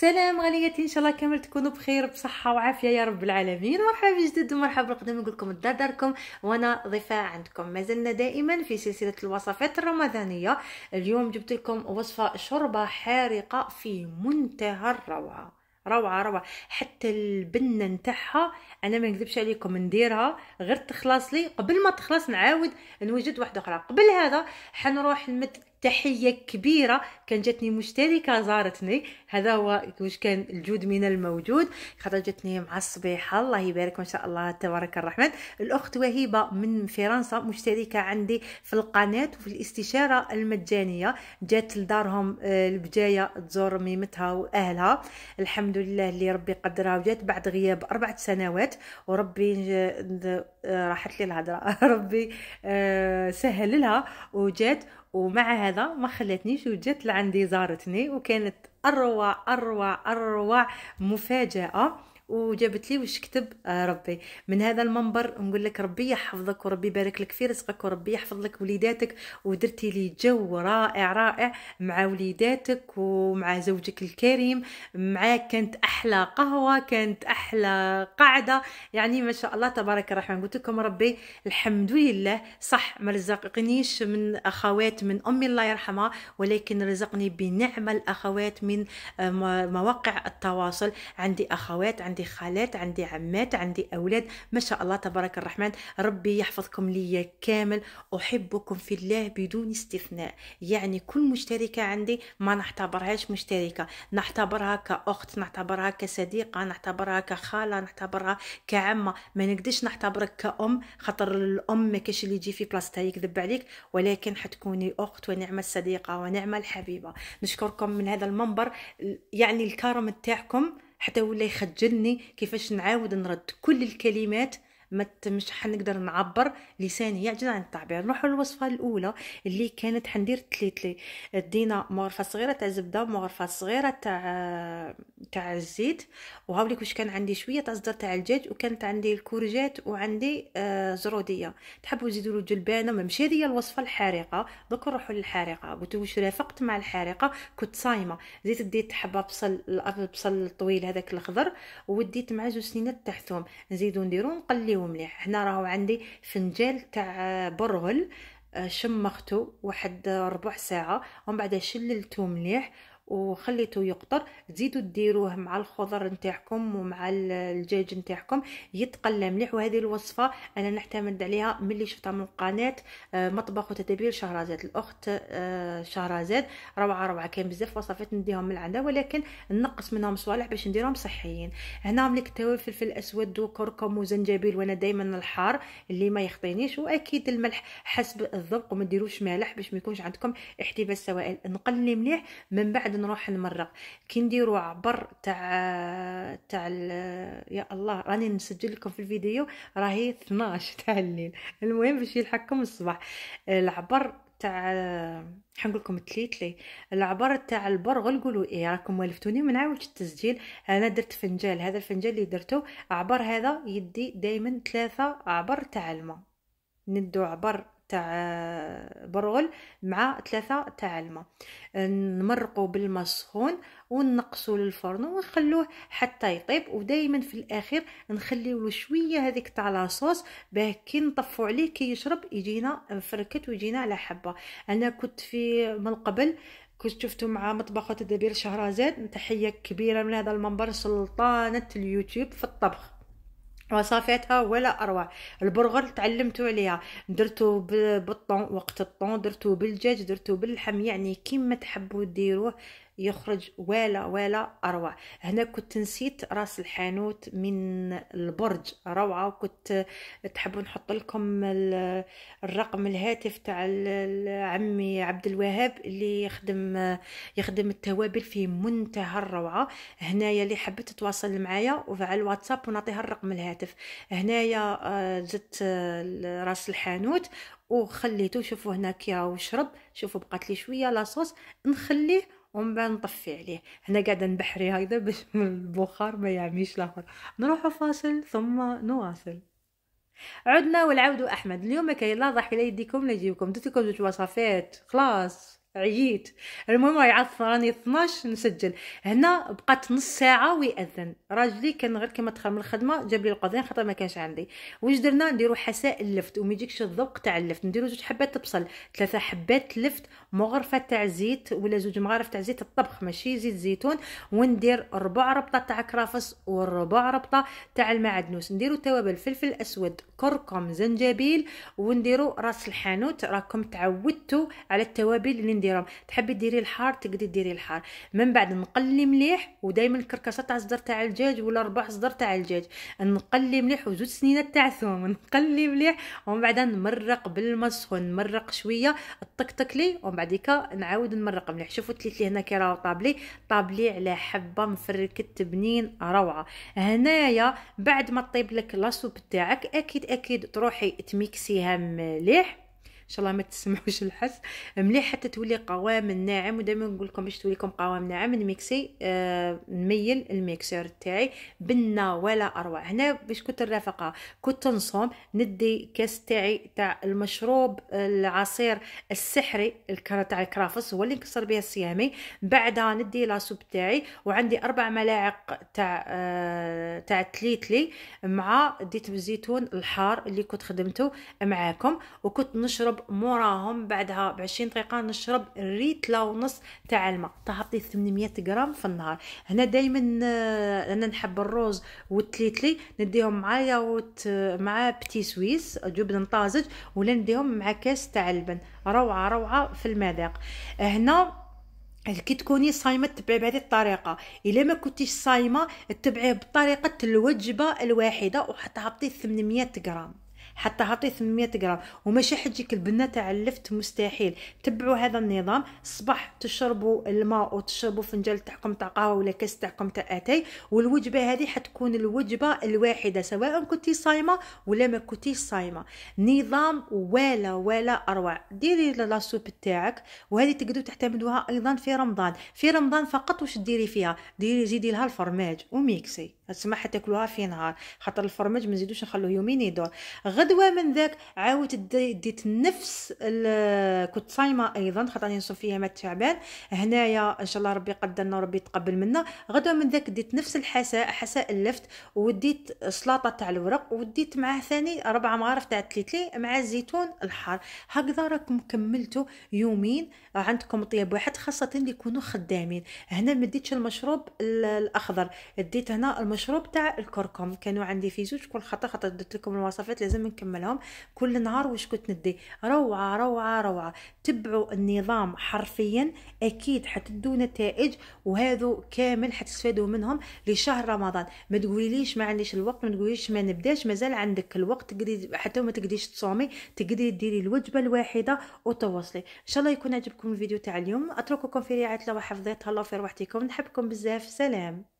سلام غنياتي ان شاء الله كامل تكونوا بخير بصحه وعافيه يا رب العالمين مرحبا بجدد ومرحبا بالقدم نقول لكم داركم وانا ضيفه عندكم مازلنا دائما في سلسله الوصفات الرمضانيه اليوم جبت لكم وصفه شوربه حارقه في منتهى الروعه روعه روعه حتى البنه نتاعها انا ما نكذبش عليكم نديرها غير تخلص لي قبل ما تخلص نعاود نوجد واحده اخرى قبل هذا حنروح نمد تحيه كبيره كان جاتني مشتركه زارتني هذا هو واش كان الجود من الموجود خاطر جاتني مع الصبيحه الله يبارك ما شاء الله تبارك الرحمن الاخت وهيبة من فرنسا مشتركه عندي في القناه وفي الاستشاره المجانيه جات لدارهم آه، البجايه تزور ميمتها واهلها الحمد لله اللي ربي قدرها وجات بعد غياب اربع سنوات وربي آه، راحت لي الهضره ربي آه، سهل لها وجات ومع هذا ما خلاتنيش وجات لعندي زارتني وكانت اروع اروع اروع مفاجاه وجابت لي واش كتب آه ربي من هذا المنبر نقول لك ربي يحفظك وربي يبارك لك في رزقك وربي يحفظ لك وليداتك ودرتي لي جو رائع رائع مع وليداتك ومع زوجك الكريم معاك كانت احلى قهوه كانت احلى قاعده يعني ما شاء الله تبارك الرحمن قلت لكم ربي الحمد لله صح ما رزقنيش من اخوات من امي الله يرحمها ولكن رزقني بنعمه الاخوات من آه، مواقع التواصل عندي اخوات عندي عندي خالات عندي عمات عندي أولاد ما شاء الله تبارك الرحمن ربي يحفظكم لي كامل أحبكم في الله بدون استثناء يعني كل مشتركة عندي ما نعتبرهاش مشتركة نعتبرها كأخت نعتبرها كصديقة نعتبرها كخالة نعتبرها كعمة ما نقدرش نعتبرك كأم خاطر الأم ما كاش اللي يجي في بلاصتها يكذب عليك ولكن حتكوني أخت ونعمة الصديقة ونعمة الحبيبة نشكركم من هذا المنبر يعني الكرم تاعكم حتى ولا يخجلني كيفاش نعاود نرد كل الكلمات مش حنقدر نعبر لساني يعجز عن التعبير نروحوا للوصفه الاولى اللي كانت حندير التليتلي دينا مغرفه صغيره تاع زبده مغرفه صغيره تاع تاع الزيت وهاوليك واش كان عندي شويه تاع الزدر تاع الدجاج وكانت عندي الكورجات وعندي آه، زروديه تحبوا تزيدوا له جلبانه ماشي هذه الوصفه الحارقه دوك نروحوا للحارقه قلت واش رافقت مع الحارقه كنت صايمه زيت ديت حبه بصل بصل الطويل هذاك الاخضر وديت مع جوج سنينات تاع ثوم نزيدو نديرو نقليو خليه مليح هنا راهو عندي فنجال تاع آه، برغل آه، شمختو واحد آه، ربع ساعه ومن بعد شللته مليح وخليته يقطر تزيدوا ديروه مع الخضر نتاعكم ومع الدجاج نتاعكم يتقلى مليح وهذه الوصفه انا نعتمد عليها ملي شفتها من قناه آه، مطبخ وتدابير شهرزاد الاخت آه، شهرزاد روعه روعه كان بزاف وصفات نديهم من عندها ولكن نقص منهم صوالح باش نديرهم صحيين هنا ملك توا فلفل اسود وكركم وزنجبيل وانا دائما الحار اللي ما يخطينيش واكيد الملح حسب الذوق وما ديروش مالح باش ما يكونش عندكم احتباس سوائل نقلي مليح من بعد نروح نمرق كي نديرو عبر تاع تاع يا الله راني نسجل لكم في الفيديو راهي 12 تاع الليل المهم باش يلحقكم الصباح العبر تاع حنقول لكم تليتلي العبر تاع البرغل قولوا ايه راكم والفتوني من نعاودش التسجيل انا درت فنجال هذا الفنجال اللي درته عبر هذا يدي دائما ثلاثه عبر تاع الماء ندو عبر تاع آه، برغل مع ثلاثة تاع الماء نمرقوا بالماء السخون ونقصوا للفرن ونخلوه حتى يطيب ودائما في الاخير نخليو له شويه هذيك تاع لاصوص باه كي نطفوا عليه كي يشرب يجينا فركت ويجينا على حبه انا كنت في من قبل كنت شفتو مع مطبخ وتدابير شهرزاد تحيه كبيره من هذا المنبر سلطانه اليوتيوب في الطبخ وصفاتها ولا اروع البرغر تعلمتو عليها درتو بالطون وقت الطون درتو بالدجاج درتو باللحم يعني كيما تحبوا ديروه يخرج ولا ولا اروع هنا كنت نسيت راس الحانوت من البرج روعه وكنت تحبوا نحط لكم الرقم الهاتف تاع عمي عبد الوهاب اللي يخدم يخدم التوابل في منتهى الروعه هنايا اللي حبت تتواصل معايا وفعل الواتساب ونعطيها الرقم الهاتف هنايا آه، جت آه، راس الحانوت وخليته شوفوا هنا كي راهو شرب شوفوا بقات لي شويه لاصوص نخليه ومن بعد نطفي عليه هنا قاعده نبحري هكذا باش البخار ما يعميش الاخر نروح فاصل ثم نواصل عدنا والعود احمد اليوم كي لا ضحك لا يديكم لا يجيبكم درت لكم جوج وصفات خلاص عييت المهم يعثر راني 12 نسجل هنا بقات نص ساعه ويأذن راجلي كان غير كما دخل من الخدمه جاب لي القضيه خاطر ما كانش عندي واش درنا نديرو حساء اللفت وما يجيكش الذوق تاع اللفت نديرو زوج حبات بصل ثلاثه حبات لفت مغرفه تاع زيت ولا زوج مغارف تاع زيت الطبخ ماشي زيت زيتون وندير ربع ربطه تاع كرافس وربع ربطه تاع المعدنوس نديرو توابل فلفل اسود كركم زنجبيل ونديرو راس الحانوت راكم تعودتوا على التوابل اللي نديرهم تحبي ديري الحار تقدري ديري الحار من بعد نقلي مليح ودائما الكركشه تاع صدر تاع الدجاج ولا ربع صدر تاع الدجاج نقلي مليح وزوج سنينات تاع ثوم نقلي مليح ومن بعد نمرق السخون نمرق شويه طقطق لي ومن بعديك نعاود نمرق مليح شوفوا تليت لي هنا كي راهو طابلي طابلي على حبه مفركت بنين روعه هنايا بعد ما طيب لك لاسوب تاعك اكيد اكيد تروحي تميكسيها مليح شاء الله ما تسمعوش الحس مليح حتى تولي قوام ناعم ودائما نقول لكم باش تولي لكم قوام ناعم نميكسي آه نميل الميكسور تاعي بنا ولا اروع هنا باش كنت الرافقه كنت نصوم ندي كاس تاعي تاع المشروب العصير السحري تاع الكرافس هو اللي نكسر به صيامي بعدها ندي لاسوب تاعي وعندي اربع ملاعق تاع آه تاع تليتلي مع ديت الزيتون الحار اللي كنت خدمته معاكم وكنت نشرب موراهم بعدها بعشرين دقيقه نشرب ريتلا ونص تاع الماء تهبطي 800 غرام في النهار هنا دائما آه، انا نحب الروز والتليتلي نديهم مع ياوت مع بتي سويس جبن طازج ولا نديهم مع كاس تاع اللبن روعه روعه في المذاق هنا كي تكوني صايمه تبعي بهذه الطريقه الا ما كنتيش صايمه تبعيه بطريقه الوجبه الواحده وحتى هبطي 800 غرام حتى هاطي 800 غرام وماشي حتجيك البنه تاع اللفت مستحيل تبعوا هذا النظام الصباح تشربوا الماء وتشربوا فنجان تاعكم تاع قهوه ولا كاس تاعكم تاع اتاي والوجبه هذه حتكون الوجبه الواحده سواء كنتي صايمه ولا ما كنتيش صايمه نظام ولا ولا اروع ديري سوب تاعك وهذه تقدروا تعتمدوها ايضا في رمضان في رمضان فقط واش ديري فيها ديري زيدي لها الفرماج وميكسي تسمح تاكلوها في نهار خاطر الفرماج ما نزيدوش نخلوه يومين يدور غدوه من ذاك عاودت ديت نفس كنت صايمه ايضا خاطر راني نصوم فيها ما تعبان هنايا ان شاء الله ربي قدرنا وربي يتقبل منا غدوه من ذاك ديت نفس الحساء حساء اللفت وديت سلاطه تاع الورق وديت معاه ثاني ربع مغارف تاع التليتلي مع الزيتون الحار هكذا راكم كملتوا يومين عندكم طيب واحد خاصه اللي يكونوا خدامين هنا ما ديتش المشروب الاخضر ديت هنا المشروب تاع الكركم كانوا عندي في زوج كل خطا خطا درت لكم الوصفات لازم ونكملهم كل نهار واش كنت ندي روعه روعه روعه تبعوا النظام حرفيا اكيد حتدوا نتائج وهذو كامل حتستفادوا منهم لشهر رمضان ما تقوليليش ما عنديش الوقت ما تقوليش ما نبداش مازال عندك الوقت تقدري حتى ما تقدريش تصومي تقدري ديري الوجبه الواحده وتواصلي ان شاء الله يكون عجبكم الفيديو تاع اليوم اترككم في رعايه الله وحفظه الله في روحتكم نحبكم بزاف سلام